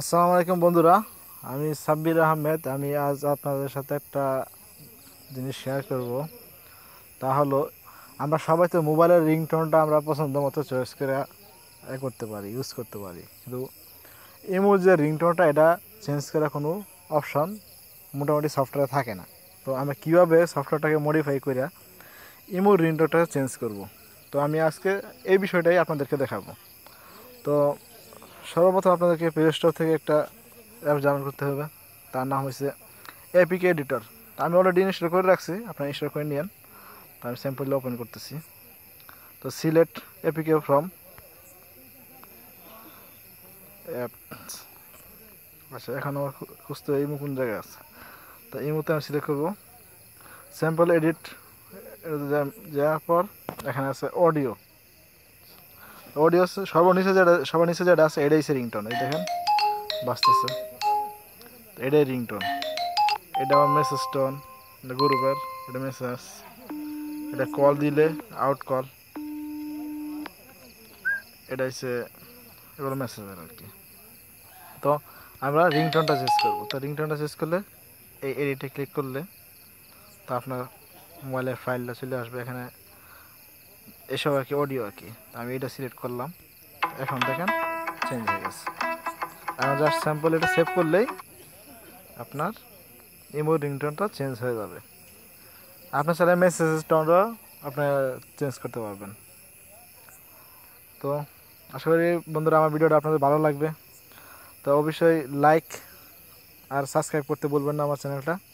আসসালামু আলাইকুম বন্ধুরা আমি সাব্বির আহমেদ আমি আজ আপনাদের সাথে একটা জিনিস শেয়ার করব তা হলো আমরা সবাই তো মোবাইলের রিংটোনটা আমরা পছন্দ মতো চয়েস করে এ করতে পারি ইউজ করতে পারি কিন্তু এমোর যে রিংটোনটা এটা চেঞ্জ করার কোনো অপশন মোটামুটি সফটওয়্যার থাকে না তো আমরা কীভাবে সফটওয়্যারটাকে মডিফাই করে ইমোর রিংটোনটা চেঞ্জ করব তো আমি আজকে এই বিষয়টাই আপনাদেরকে দেখাবো তো সর্বপ্রথম আপনাদেরকে প্লে স্টোর থেকে একটা অ্যাপ ডাউনলোড করতে হবে তার নাম হচ্ছে এপিকে এডিটর আমি অলরেডি ইনস্টল করে রাখছি আপনারা ইনস্টল করে নিন তো আমি স্যাম্পল ওপেন করতেছি তো সিলেক্ট এপিকে ফ্রম অ্যাপ আচ্ছা এখন আমার খুঁজতে মুখ কোন জায়গায় আছে তো এই মুহূর্তে আমি সিলেক্ট করবো স্যাম্পল এডিট যাওয়ার পর এখানে আছে অডিও অডিও সর্বনিচে যেটা নিচে যেটা আছে এটাই সে রিংটোন এই দেখেন বাঁচতেছে এটাই রিংটোন এটা আমার মেসেজ টোন এটা এটা মেসেজ এটা কল দিলে আউট কল এটা হচ্ছে এগুলো মেসেজ আর কি তো আমরা রিংটোনটা চেস করবো তো রিংটোনটা চেস করলে এই এডিটে ক্লিক করলে তো আপনার মোবাইলের ফাইলটা চলে আসবে এখানে এসব আর কি অডিও আর কি আমি এটা সিলেক্ট করলাম এখন দেখেন চেঞ্জ হয়ে গেছে এখন জাস্ট স্যাম্পল এটা সেভ করলেই আপনার ইমো রিংটোনটা চেঞ্জ হয়ে যাবে আপনার চাইলে মেসেজেস টোনটা আপনি চেঞ্জ করতে পারবেন তো আশা করি বন্ধুরা আমার ভিডিওটা আপনাদের ভালো লাগবে তো অবশ্যই লাইক আর সাবস্ক্রাইব করতে বলবেন না আমার চ্যানেলটা